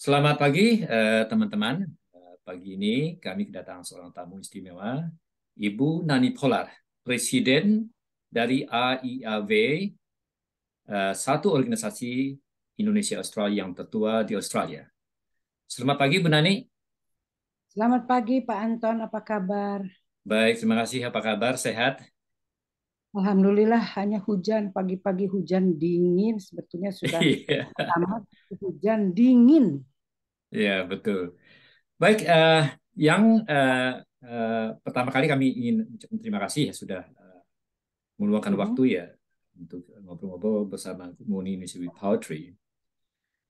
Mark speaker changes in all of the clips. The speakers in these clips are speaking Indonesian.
Speaker 1: Selamat pagi eh, teman-teman. Eh, pagi ini kami kedatangan seorang tamu istimewa, Ibu Nani Polar, Presiden dari AIAV, eh, satu organisasi Indonesia Australia yang tertua di Australia. Selamat pagi Bu Nani.
Speaker 2: Selamat pagi Pak Anton, apa kabar?
Speaker 1: Baik, terima kasih. Apa kabar? Sehat?
Speaker 2: Alhamdulillah hanya hujan pagi-pagi hujan dingin sebetulnya sudah iya. amat hujan dingin.
Speaker 1: Ya betul. Baik uh, yang uh, uh, pertama kali kami ingin terima kasih ya sudah uh, meluangkan -hmm. waktu ya untuk ngobrol-ngobrol bersama Muni Indonesia with Poetry.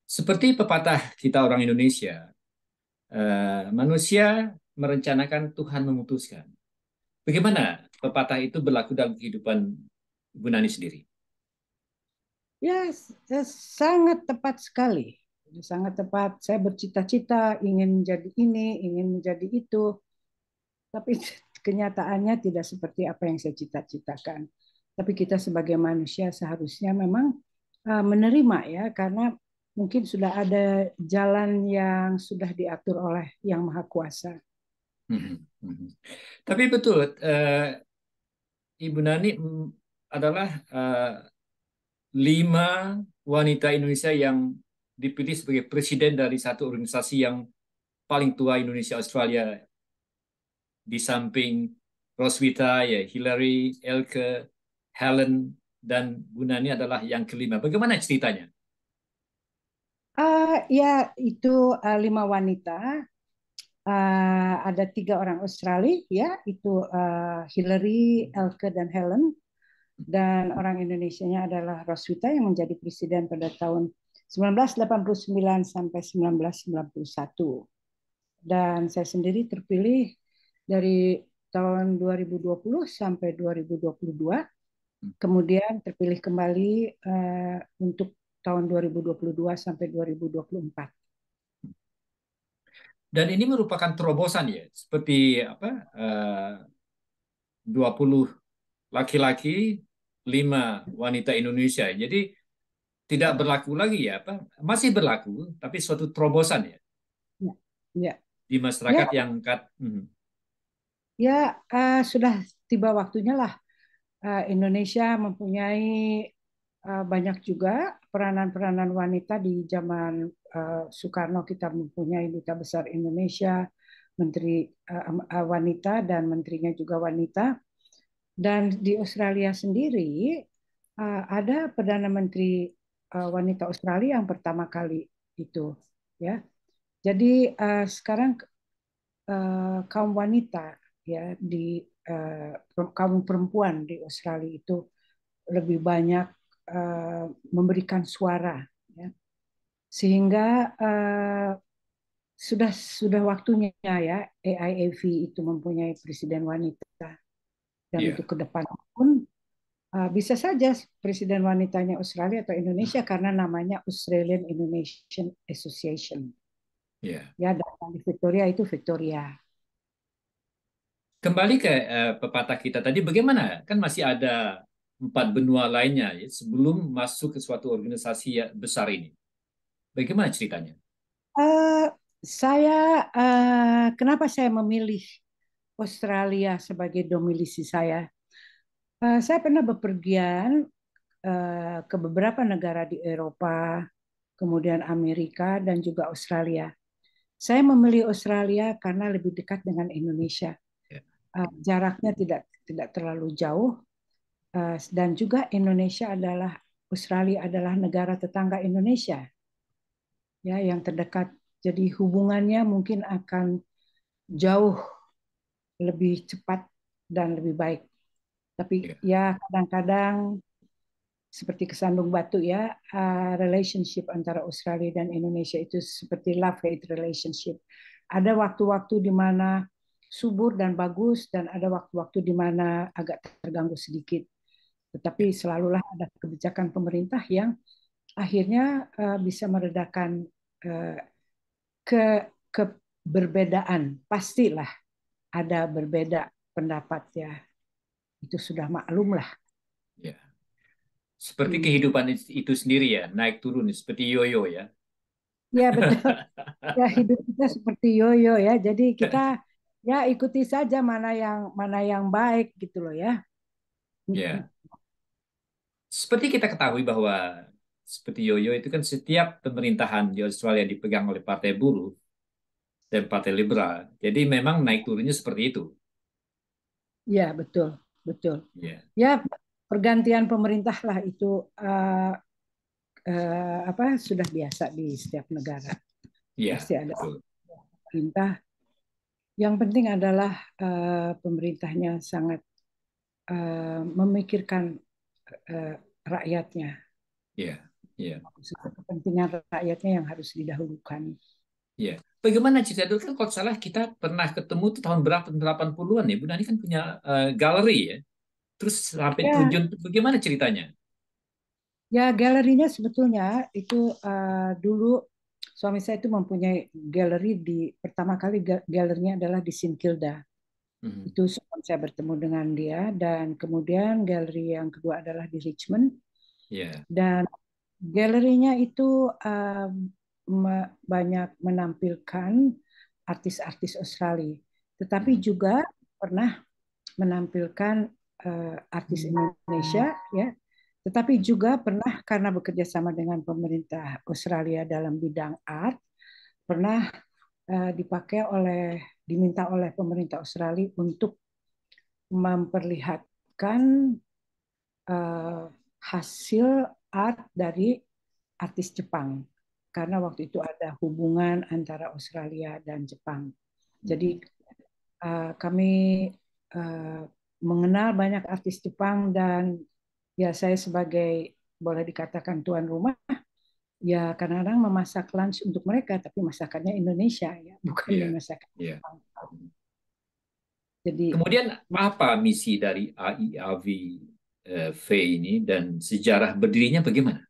Speaker 1: Seperti pepatah kita orang Indonesia, uh, manusia merencanakan Tuhan memutuskan. Bagaimana pepatah itu berlaku dalam kehidupan Ibu Nani sendiri?
Speaker 2: Ya, sangat tepat sekali. Sangat tepat. Saya bercita-cita ingin menjadi ini, ingin menjadi itu. Tapi kenyataannya tidak seperti apa yang saya cita-citakan. Tapi kita sebagai manusia seharusnya memang eh, menerima ya, karena mungkin sudah ada jalan yang sudah diatur oleh Yang Maha Kuasa. Hmm, hmm,
Speaker 1: hmm. Tapi betul, eh, Ibu Nani adalah uh, lima wanita Indonesia yang dipilih sebagai presiden dari satu organisasi yang paling tua Indonesia Australia di samping Roswita, ya Hillary, Elke, Helen, dan Bu Nani adalah yang kelima. Bagaimana ceritanya?
Speaker 2: Uh, ya itu uh, lima wanita uh, ada tiga orang Australia ya itu uh, Hillary, Elke dan Helen dan orang Indonesia-nya adalah Roswita yang menjadi presiden pada tahun 1989 sampai 1991 dan saya sendiri terpilih dari tahun 2020 sampai 2022 kemudian terpilih kembali uh, untuk tahun 2022 sampai 2024 dan
Speaker 1: ini merupakan terobosan ya, seperti apa eh, dua puluh laki-laki, lima wanita Indonesia. Jadi tidak berlaku lagi ya, apa masih berlaku, tapi suatu terobosan ya.
Speaker 2: Ya. ya.
Speaker 1: Di masyarakat ya. yang kat. Hmm.
Speaker 2: Ya uh, sudah tiba waktunya lah uh, Indonesia mempunyai uh, banyak juga peranan-peranan wanita di zaman Eh, Soekarno kita mempunyai duta besar Indonesia, menteri eh, eh, wanita dan menterinya juga wanita. Dan di Australia sendiri ada perdana menteri wanita Australia yang pertama kali itu, ya. Jadi sekarang kaum wanita ya di kaum perempuan di Australia itu lebih banyak memberikan suara sehingga uh, sudah sudah waktunya ya AIAV itu mempunyai presiden wanita dan yeah. untuk ke depan pun uh, bisa saja presiden wanitanya Australia atau Indonesia karena namanya Australian Indonesian Association yeah. ya dan di Victoria itu Victoria
Speaker 1: kembali ke uh, pepatah kita tadi bagaimana kan masih ada empat benua lainnya ya, sebelum masuk ke suatu organisasi ya, besar ini Bagaimana ceritanya?
Speaker 2: Uh, saya uh, kenapa saya memilih Australia sebagai domisili saya? Uh, saya pernah bepergian uh, ke beberapa negara di Eropa, kemudian Amerika dan juga Australia. Saya memilih Australia karena lebih dekat dengan Indonesia. Uh, jaraknya tidak tidak terlalu jauh uh, dan juga Indonesia adalah Australia adalah negara tetangga Indonesia ya yang terdekat. Jadi hubungannya mungkin akan jauh lebih cepat dan lebih baik. Tapi ya, ya kadang-kadang seperti kesandung batu ya, ah, relationship antara Australia dan Indonesia itu seperti love hate relationship. Ada waktu-waktu di mana subur dan bagus dan ada waktu-waktu di mana agak terganggu sedikit. Tetapi ya. selalulah ada kebijakan pemerintah yang akhirnya ah, bisa meredakan Eh, ke keberbedaan pastilah ada berbeda pendapat ya itu sudah maklum lah.
Speaker 1: Ya. Seperti hmm. kehidupan itu sendiri ya naik turun seperti yoyo ya.
Speaker 2: Ya betul. ya hidup kita seperti yoyo ya jadi kita ya ikuti saja mana yang mana yang baik gitu loh ya.
Speaker 1: Ya. Hmm. Seperti kita ketahui bahwa seperti Yoyo itu kan setiap pemerintahan di Australia dipegang oleh partai buruh dan partai liberal. Jadi memang naik turunnya seperti itu.
Speaker 2: Ya betul, betul. Yeah. Ya pergantian pemerintah lah itu uh, uh, apa sudah biasa di setiap negara. Yeah, Pasti ada betul. pemerintah. Yang penting adalah uh, pemerintahnya sangat uh, memikirkan uh, rakyatnya. Yeah. Yeah. Kepentingan rakyatnya yang harus didahulukan. Yeah. Bagaimana cerita dulu kan
Speaker 1: kalau salah kita pernah ketemu tuh tahun berapa tahun 80-an ya. Bu Nani kan punya uh, galeri ya. Terus sampai yeah. tujuan bagaimana ceritanya?
Speaker 2: Ya, galerinya sebetulnya itu uh, dulu suami saya itu mempunyai galeri di pertama kali galerinya adalah di Sinkilda. Mm-hmm. Itu sebelum saya bertemu dengan dia dan kemudian galeri yang kedua adalah di Richmond. Yeah. Dan Galerinya itu uh, banyak menampilkan artis-artis Australia, tetapi hmm. juga pernah menampilkan uh, artis Indonesia ya tetapi juga pernah karena bekerja sama dengan pemerintah Australia dalam bidang art pernah uh, dipakai oleh diminta oleh pemerintah Australia untuk memperlihatkan uh, hasil art dari artis Jepang karena waktu itu ada hubungan antara Australia dan Jepang. Jadi uh, kami uh, mengenal banyak artis Jepang dan ya saya sebagai boleh dikatakan tuan rumah ya kadang-kadang memasak lunch untuk mereka tapi masakannya Indonesia ya bukan yeah. masakan
Speaker 1: yeah. Jepang. Jadi kemudian apa misi dari AIAV Eh, v ini dan sejarah berdirinya bagaimana?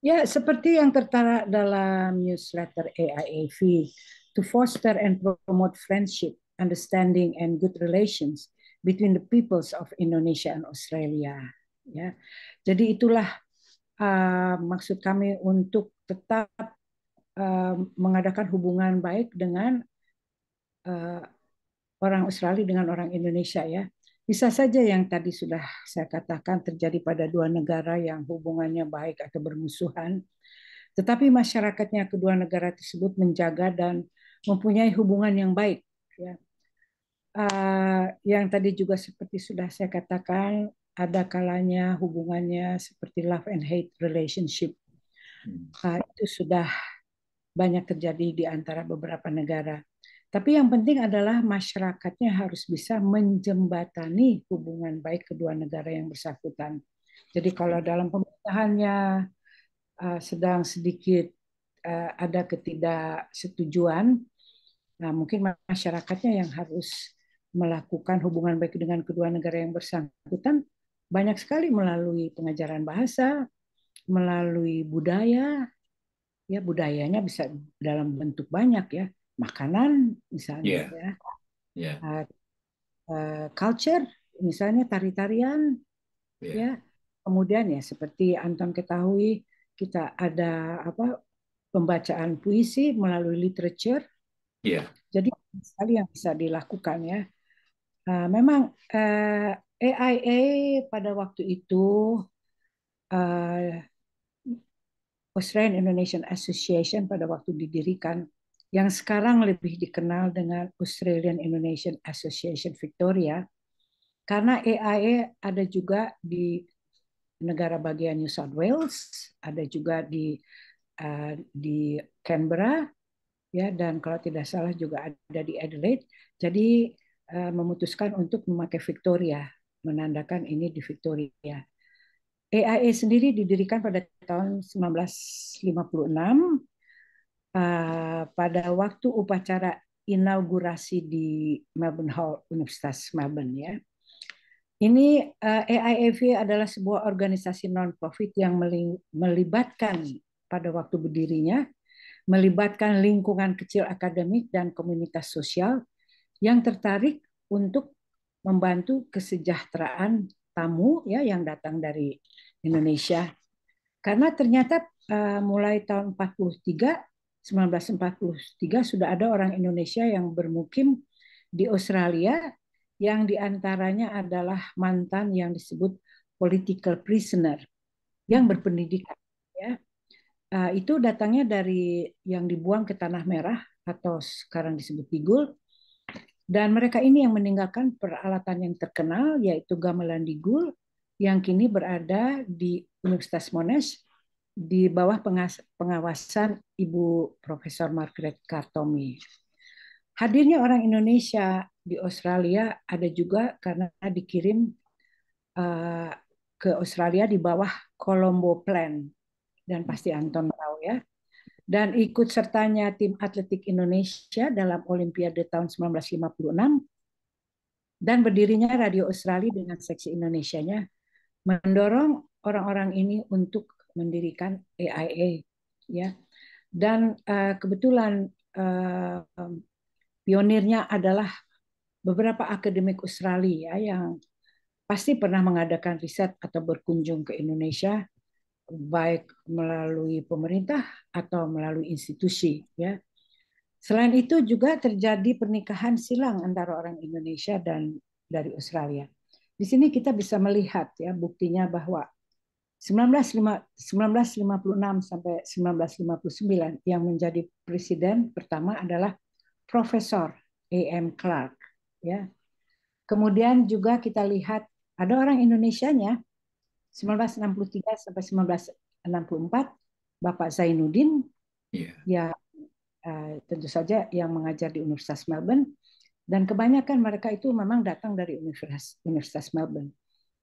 Speaker 2: Ya, seperti yang tertarik dalam newsletter AIAV, to foster and promote friendship, understanding and good relations between the peoples of Indonesia and Australia. Ya, jadi itulah uh, maksud kami untuk tetap uh, mengadakan hubungan baik dengan uh, orang Australia dengan orang Indonesia ya bisa saja yang tadi sudah saya katakan terjadi pada dua negara yang hubungannya baik atau bermusuhan, tetapi masyarakatnya kedua negara tersebut menjaga dan mempunyai hubungan yang baik. Ya. Ah, yang tadi juga seperti sudah saya katakan, ada kalanya hubungannya seperti love and hate relationship. Hmm. Ah, itu sudah banyak terjadi di antara beberapa negara. Tapi yang penting adalah masyarakatnya harus bisa menjembatani hubungan baik kedua negara yang bersangkutan. Jadi kalau dalam pemerintahannya eh, sedang sedikit eh, ada ketidaksetujuan, nah mungkin masyarakatnya yang harus melakukan hubungan baik dengan kedua negara yang bersangkutan banyak sekali melalui pengajaran bahasa, melalui budaya, ya budayanya bisa dalam bentuk banyak ya makanan misalnya yeah. ya yeah. Iya. Uh, culture misalnya tari-tarian yeah. ya kemudian ya seperti Anton ketahui kita ada apa pembacaan puisi melalui literature yeah. jadi sekali yang bisa dilakukan ya uh, memang uh, eh, AIA pada waktu itu uh, Australian Indonesian Association pada waktu didirikan yang sekarang lebih dikenal dengan Australian Indonesian Association Victoria, karena AIA ada juga di negara bagian New South Wales, ada juga di uh, di Canberra, ya dan kalau tidak salah juga ada di Adelaide. Jadi uh, memutuskan untuk memakai Victoria, menandakan ini di Victoria. AIA sendiri didirikan pada tahun 1956 Eh, pada waktu upacara inaugurasi di Melbourne Hall Universitas Melbourne ya. Ini eh, AIAV adalah sebuah organisasi non-profit yang melibatkan pada waktu berdirinya melibatkan lingkungan kecil akademik dan komunitas sosial yang tertarik untuk membantu kesejahteraan tamu ya yang datang dari Indonesia. Karena ternyata eh, mulai tahun 43 1943 sudah ada orang Indonesia yang bermukim di Australia yang diantaranya adalah mantan yang disebut political prisoner yang berpendidikan ya eh, itu datangnya dari yang dibuang ke tanah merah atau sekarang disebut digul dan mereka ini yang meninggalkan peralatan yang terkenal yaitu gamelan digul yang kini berada di Universitas Monash di bawah pengawasan Ibu Profesor Margaret Kartomi. Hadirnya orang Indonesia di Australia ada juga karena dikirim eh, ke Australia di bawah Colombo Plan dan pasti Anton tahu ya. Dan ikut sertanya tim atletik Indonesia dalam Olimpiade tahun 1956 dan berdirinya Radio Australia dengan seksi Indonesianya mendorong orang-orang ini untuk mendirikan AIA ya dan uh, kebetulan uh, pionirnya adalah beberapa akademik Australia yang pasti pernah mengadakan riset atau berkunjung ke Indonesia baik melalui pemerintah atau melalui institusi ya. Selain itu juga terjadi pernikahan silang antara orang Indonesia dan dari Australia. Di sini kita bisa melihat ya buktinya bahwa 1956 sampai 1959 yang menjadi presiden pertama adalah Profesor A.M. Clark. Ya. Kemudian juga kita lihat ada orang Indonesia Indonesianya 1963 sampai 1964 Bapak Zainuddin yeah. ya eh, tentu saja yang mengajar di Universitas Melbourne dan kebanyakan mereka itu memang datang dari Universitas Melbourne.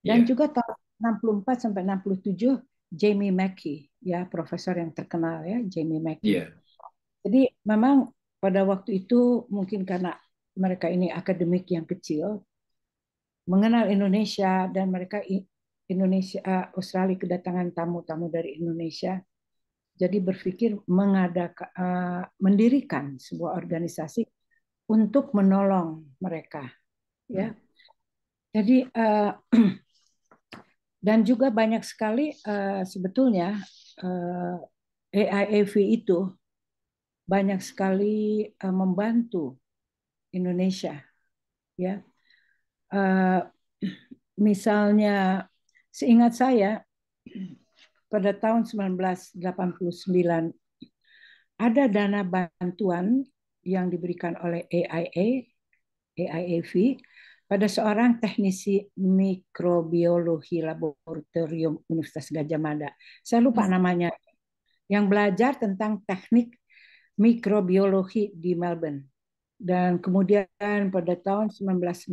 Speaker 2: Dan yeah. juga tahun 64 sampai 67 Jamie Mackey ya profesor yang terkenal ya Jamie Mackey. Iya. Yeah. Jadi memang pada waktu itu mungkin karena mereka ini akademik yang kecil mengenal Indonesia dan mereka Indonesia eh, Australia kedatangan tamu-tamu dari Indonesia jadi berpikir mengadakan eh, mendirikan sebuah organisasi untuk menolong mereka ya hmm. jadi uh, Dan juga banyak sekali uh, sebetulnya uh, eh, AIAV itu banyak sekali uh, membantu Indonesia, ya. Uh, misalnya, seingat saya pada tahun 1989 ada dana bantuan yang diberikan oleh AIA, AIAV pada seorang teknisi mikrobiologi laboratorium Universitas Gajah Mada. Saya lupa hmm. namanya. Yang belajar tentang teknik mikrobiologi di Melbourne. Dan kemudian pada tahun 1990,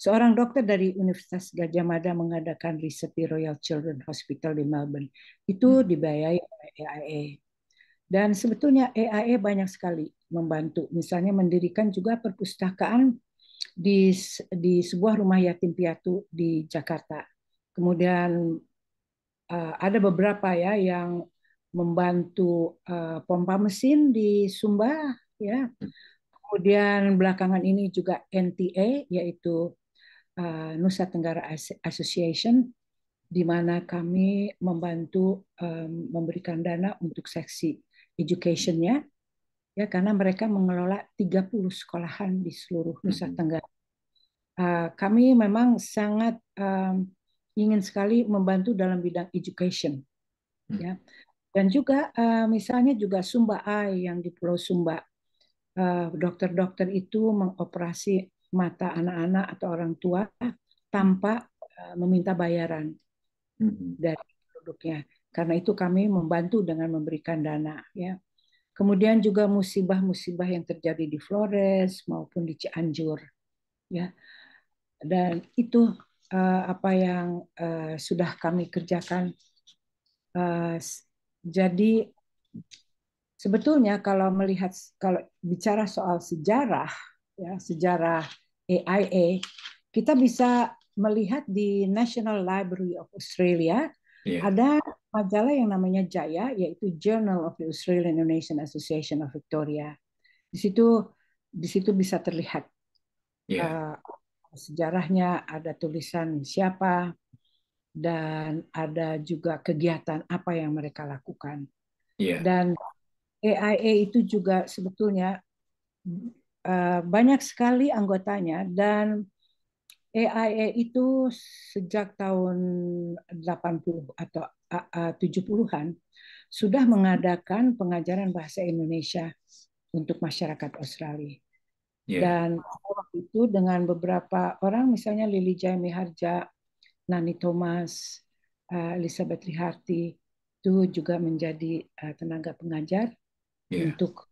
Speaker 2: seorang dokter dari Universitas Gajah Mada mengadakan riset di Royal Children Hospital di Melbourne. Itu hmm. dibiayai oleh AIA. Dan sebetulnya AIA banyak sekali membantu. Misalnya mendirikan juga perpustakaan di di sebuah rumah yatim piatu di Jakarta. Kemudian uh, ada beberapa ya yang membantu uh, pompa mesin di Sumba ya. Kemudian belakangan ini juga NTA yaitu uh, Nusa Tenggara Association di mana kami membantu um, memberikan dana untuk seksi education-nya ya karena mereka mengelola 30 sekolahan di seluruh Nusa Tenggara. Uh, kami memang sangat um, ingin sekali membantu dalam bidang education, mm. ya. Dan juga uh, misalnya juga Sumba Ai yang di Pulau Sumba, dokter-dokter uh, itu mengoperasi mata anak-anak atau orang tua tanpa uh, meminta bayaran dari produknya. Karena itu kami membantu dengan memberikan dana, ya. Kemudian juga musibah-musibah yang terjadi di Flores maupun di Cianjur, ya. Dan itu uh, apa yang uh, sudah kami kerjakan. Uh, jadi sebetulnya kalau melihat kalau bicara soal sejarah, ya sejarah AIA, kita bisa melihat di National Library of Australia Yeah. Ada majalah yang namanya Jaya, yaitu Journal of the Australian Indonesian Association of Victoria. Di situ, di situ bisa terlihat yeah. Iya. uh, sejarahnya, ada tulisan siapa, dan ada juga kegiatan apa yang mereka lakukan. Yeah. Dan AIA itu juga sebetulnya uh, banyak sekali anggotanya dan AIA itu sejak tahun 80 atau 70-an sudah mengadakan pengajaran bahasa Indonesia untuk masyarakat Australia. Yeah. Dan waktu itu dengan beberapa orang, misalnya Lily Jaime Harja, Nani Thomas, Elizabeth Riharti, itu juga menjadi tenaga pengajar yeah. untuk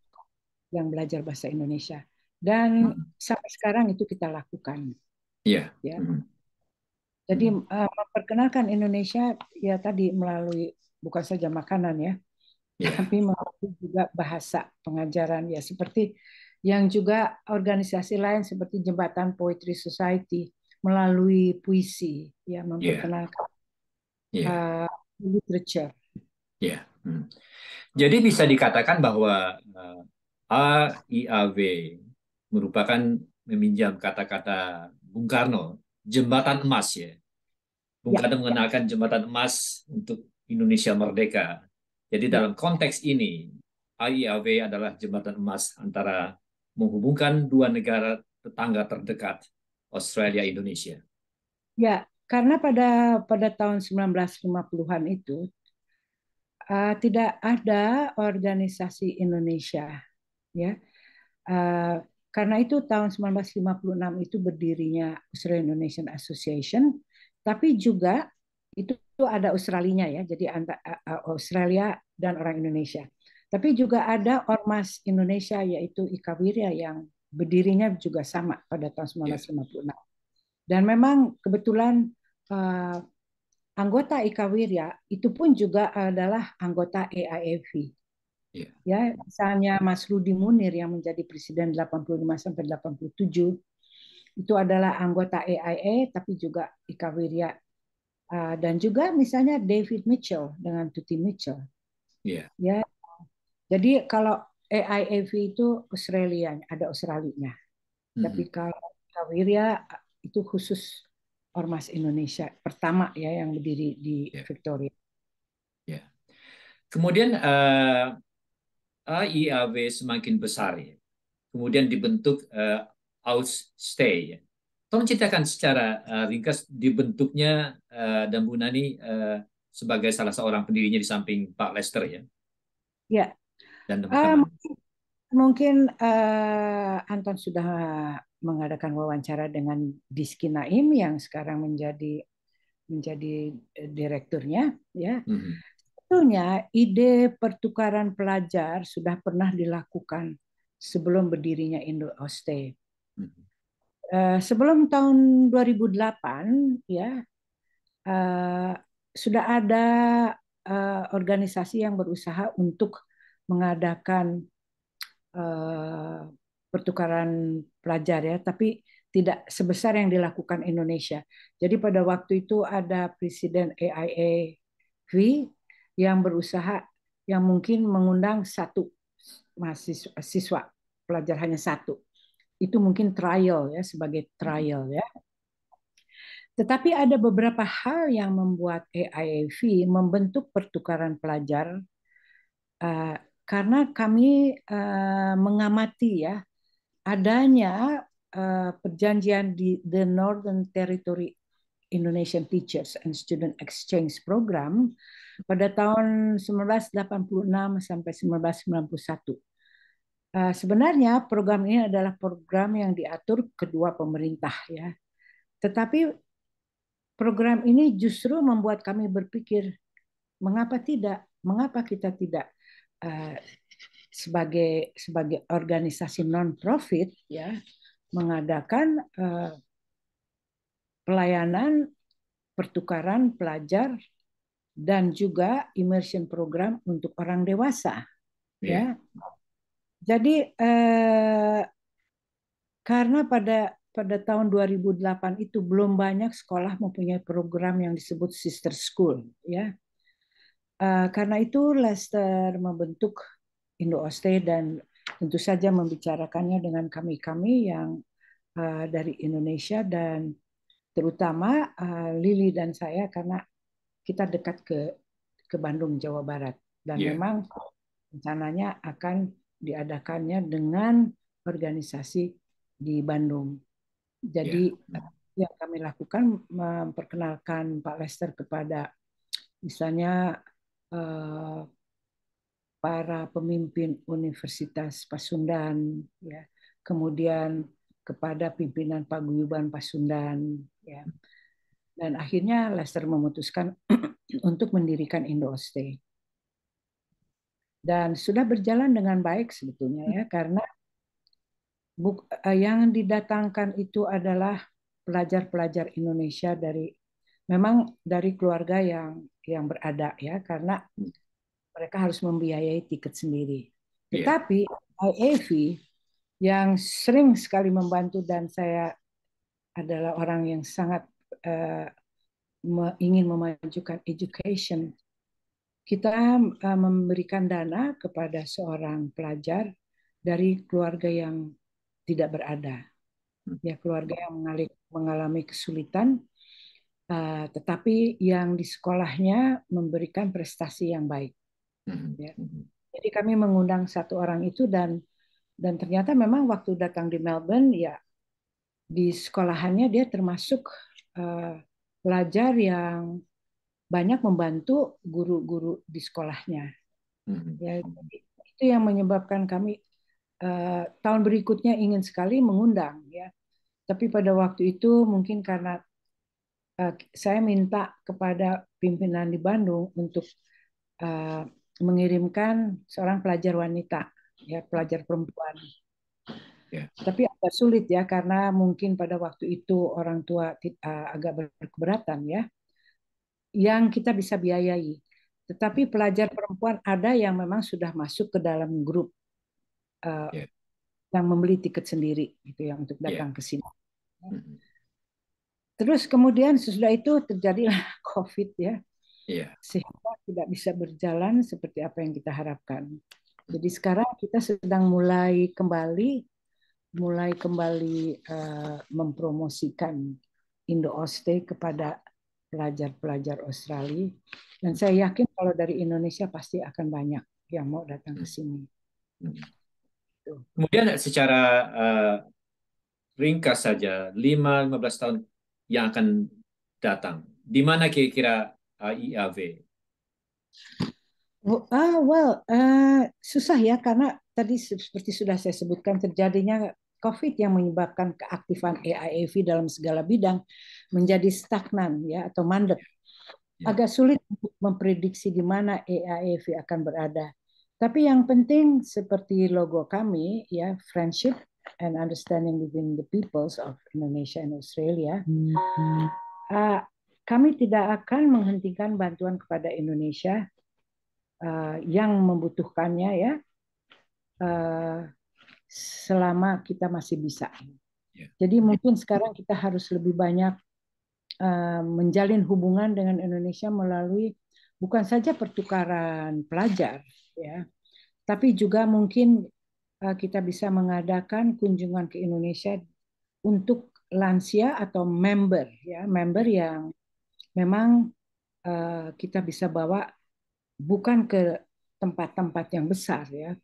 Speaker 2: yang belajar bahasa Indonesia. Dan hmm. sampai sekarang itu kita lakukan. Iya. Ya. Hmm. Jadi uh, memperkenalkan Indonesia ya tadi melalui bukan saja makanan ya, yeah. tapi melalui juga bahasa pengajaran ya seperti yang juga organisasi lain seperti Jembatan Poetry Society melalui puisi ya iya. memperkenalkan yeah. Iya. Uh, literature.
Speaker 1: Ya. Hmm. Jadi bisa dikatakan bahwa uh, V merupakan meminjam kata-kata Bung Karno, jembatan emas ya. Bung ya. Karno mengenalkan jembatan emas untuk Indonesia merdeka. Jadi ya. dalam konteks ini, AIAW adalah jembatan emas antara menghubungkan dua negara tetangga terdekat, Australia Indonesia.
Speaker 2: Ya, karena pada pada tahun 1950-an itu uh, tidak ada organisasi Indonesia, ya. Uh, karena itu tahun 1956 itu berdirinya Australian Indonesian Association, tapi juga itu ada Australinya ya, jadi antara Australia dan orang Indonesia. Tapi juga ada Ormas Indonesia yaitu Ikawiria yang berdirinya juga sama pada tahun 1956. Iya. Dan memang kebetulan eh, anggota Ikawiria itu pun juga adalah anggota AIAV Iya. Ya, misalnya Mas Rudi Munir yang menjadi presiden 85 sampai 87 itu adalah anggota AIA tapi juga Ika Wirya eh, dan juga misalnya David Mitchell dengan Tuti Mitchell. Yeah. Ya. Jadi kalau AIAV itu Australia, ada Australinya. hmm Tapi kalau Ika Wirya itu khusus Ormas Indonesia pertama ya yang berdiri di yeah. Victoria. Yeah.
Speaker 1: Kemudian uh, IAW semakin besar. Ya. Kemudian dibentuk uh, outstay. Ya. Tolong ceritakan secara uh, ringkas dibentuknya uh, dan Bu Nani uh, sebagai salah seorang pendirinya di samping Pak Lester ya.
Speaker 2: Ya. Dan teman-teman. Um, mungkin uh, Anton sudah mengadakan wawancara dengan Diski Naim yang sekarang menjadi menjadi direkturnya ya. Mm -hmm. Sebetulnya ide pertukaran pelajar sudah pernah dilakukan sebelum berdirinya Indo Oste. Mm-hmm. Eh, sebelum tahun 2008 ya eh, sudah ada eh, organisasi yang berusaha untuk mengadakan pertukaran pelajar ya, tapi tidak sebesar yang dilakukan Indonesia. Jadi pada waktu itu ada Presiden V yang berusaha yang mungkin mengundang satu mahasiswa siswa pelajar hanya satu itu mungkin trial ya sebagai hmm. trial ya tetapi ada beberapa hal yang membuat AIAV membentuk pertukaran pelajar eh, karena kami eh, mengamati ya adanya eh, perjanjian di The Northern Territory Indonesian Teachers and Student Exchange Program pada tahun 1986 sampai 1991. Eh, sebenarnya program ini adalah program yang diatur kedua pemerintah ya. Tetapi program ini justru membuat kami berpikir mengapa tidak? Mengapa kita tidak eh, sebagai sebagai organisasi non profit ya mengadakan eh, pelayanan pertukaran pelajar dan juga immersion program untuk orang dewasa. Yeah. Ya, jadi eh, karena pada pada tahun 2008 itu belum banyak sekolah mempunyai program yang disebut sister school, ya. Eh, karena itu Lester membentuk Indo Oste dan tentu saja membicarakannya dengan kami-kami yang eh, dari Indonesia dan terutama uh, Lili dan saya karena kita dekat ke ke Bandung Jawa Barat dan yeah. memang rencananya akan diadakannya dengan organisasi di Bandung. Jadi yeah. Iya. yang kami lakukan memperkenalkan Pak Lester kepada misalnya eh, para pemimpin Universitas Pasundan, ya, kemudian kepada pimpinan paguyuban Pasundan, ya, dan akhirnya Lester memutuskan untuk mendirikan Indo-Stay. Dan sudah berjalan dengan baik sebetulnya ya, hmm. karena eh, yang didatangkan itu adalah pelajar-pelajar Indonesia dari memang dari keluarga yang yang berada ya, karena hmm. mereka harus membiayai tiket sendiri. Iya. Tetapi yeah. IAV yang sering sekali membantu dan saya adalah orang yang sangat uh, ingin memajukan education, kita uh, memberikan dana kepada seorang pelajar dari keluarga yang tidak berada, ya keluarga yang mengalik mengalami kesulitan, uh, tetapi yang di sekolahnya memberikan prestasi yang baik. Mm-hmm. Ya. Mm-hmm. Jadi kami mengundang satu orang itu dan dan ternyata memang waktu datang di Melbourne ya di sekolahannya dia termasuk Eh, pelajar yang banyak membantu guru-guru di sekolahnya. Hmm. Ya, itu yang menyebabkan kami eh, tahun berikutnya ingin sekali mengundang ya. Tapi pada waktu itu mungkin karena eh, saya minta kepada pimpinan di Bandung untuk mengirimkan seorang pelajar wanita, ya pelajar perempuan Yeah. Tapi agak sulit ya karena mungkin pada waktu itu orang tua agak berkeberatan ya. Yang kita bisa biayai. Tetapi pelajar perempuan ada yang memang sudah masuk ke dalam grup uh, e, yeah. yang membeli tiket sendiri gitu yang untuk ya. datang yeah. ke sini. Terus kemudian sesudah itu terjadilah COVID ya. Yeah. Sehingga tidak bisa berjalan seperti apa yang kita harapkan. Jadi sekarang kita sedang mulai kembali mulai kembali uh, mempromosikan Indo Oste kepada pelajar-pelajar Australia dan saya yakin kalau dari Indonesia pasti akan banyak yang mau datang ke hmm. sini. Hmm.
Speaker 1: Gitu. Kemudian secara uh, ringkas saja 5-15 tahun yang akan datang, di mana kira-kira eh, IAV?
Speaker 2: Oh, ah, well, uh, susah ya karena tadi seperti sudah saya sebutkan terjadinya COVID yang menyebabkan keaktifan AIAV dalam segala bidang menjadi stagnan ya atau mandek. Ya. Agak sulit untuk memprediksi di mana AIAV akan berada. Tapi yang penting seperti logo kami ya friendship and understanding between the peoples of Indonesia and Australia. Hmm. uh, kami tidak akan menghentikan bantuan kepada Indonesia uh, yang membutuhkannya ya. Uh, selama kita masih bisa. Ya. Jadi mungkin sekarang kita harus lebih banyak eh, menjalin hubungan dengan Indonesia melalui bukan saja pertukaran pelajar, ya, tapi juga mungkin eh, kita bisa mengadakan kunjungan ke Indonesia untuk lansia atau member, ya, member yang memang eh, kita bisa bawa bukan ke tempat-tempat yang besar, ya,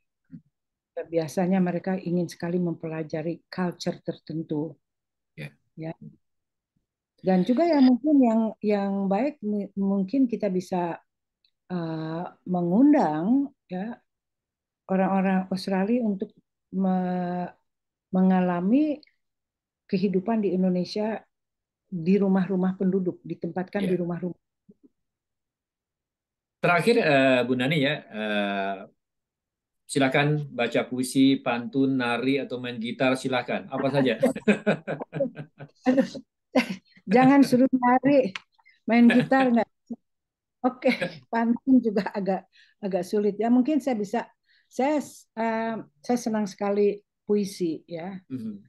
Speaker 2: biasanya mereka ingin sekali mempelajari culture tertentu yeah. ya dan juga ya mungkin yang yang baik mungkin kita bisa uh, mengundang ya orang-orang Australia untuk me mengalami kehidupan di Indonesia di rumah-rumah penduduk ditempatkan yeah. di ya. rumah-rumah
Speaker 1: terakhir uh, Bu Nani ya uh, silakan baca puisi, pantun, nari atau main gitar silakan apa saja.
Speaker 2: Jangan suruh nari, main gitar enggak Oke, pantun juga agak agak sulit ya. Mungkin saya bisa saya uh, saya senang sekali puisi ya. Uh,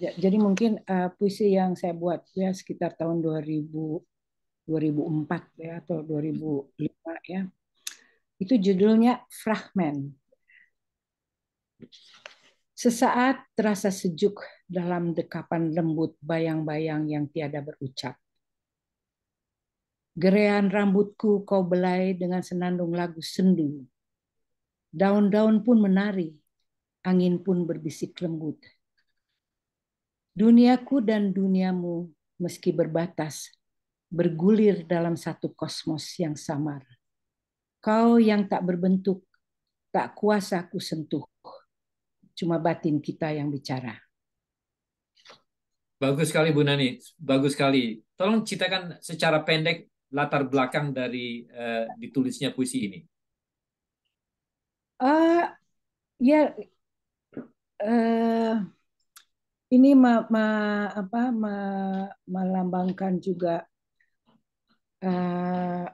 Speaker 2: jadi mungkin uh, puisi yang saya buat ya sekitar tahun 2000 2004 ya atau 2005 ya. Itu judulnya Fragment. Sesaat terasa sejuk dalam dekapan lembut bayang-bayang yang tiada berucap. Gerean rambutku kau belai dengan senandung lagu sendu. Daun-daun pun menari, angin pun berbisik lembut. Duniaku dan duniamu meski berbatas, bergulir dalam satu kosmos yang samar. Kau yang tak berbentuk, tak kuasa ku sentuh cuma batin kita yang bicara.
Speaker 1: Bagus sekali Bu Nani, bagus sekali. Tolong ceritakan secara pendek latar belakang dari uh, ditulisnya puisi ini.
Speaker 2: Uh, ya, uh, ini ma, ma, apa, ma, melambangkan juga uh,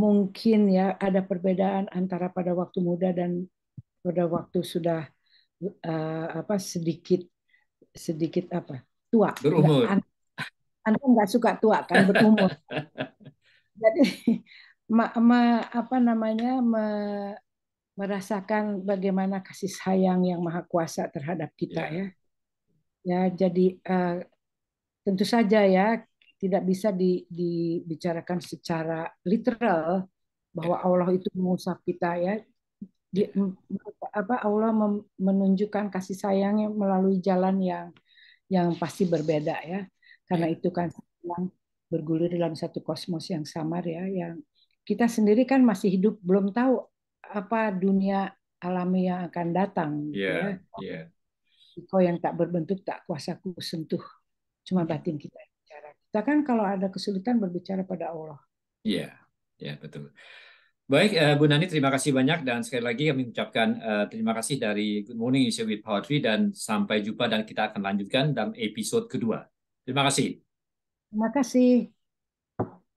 Speaker 2: mungkin ya ada perbedaan antara pada waktu muda dan pada waktu sudah uh, apa sedikit sedikit apa tua berumur anda, nggak suka tua kan berumur jadi ma, ma, apa namanya ma, merasakan bagaimana kasih sayang yang maha kuasa terhadap kita ya ya, ya jadi uh, tentu saja ya tidak bisa di, dibicarakan secara literal bahwa ya. Allah itu mengusap kita ya di, apa Allah menunjukkan kasih sayangnya melalui jalan yang yang pasti berbeda ya. Karena ya. itu kan yang bergulir dalam satu kosmos yang samar ya, yang kita sendiri kan masih hidup belum tahu apa dunia alami yang akan datang. Gitu ya Yeah, ya. yeah. Kau yang tak berbentuk tak kuasa ku sentuh, cuma ya. batin kita bicara. Kita kan kalau ada kesulitan berbicara pada Allah.
Speaker 1: ya ya betul. Baik, uh, Bu Nani, terima kasih banyak dan sekali lagi kami ucapkan uh, terima kasih dari Good Morning Indonesia with Poetry dan sampai jumpa dan kita akan lanjutkan dalam episode kedua. Terima kasih.
Speaker 2: Terima kasih.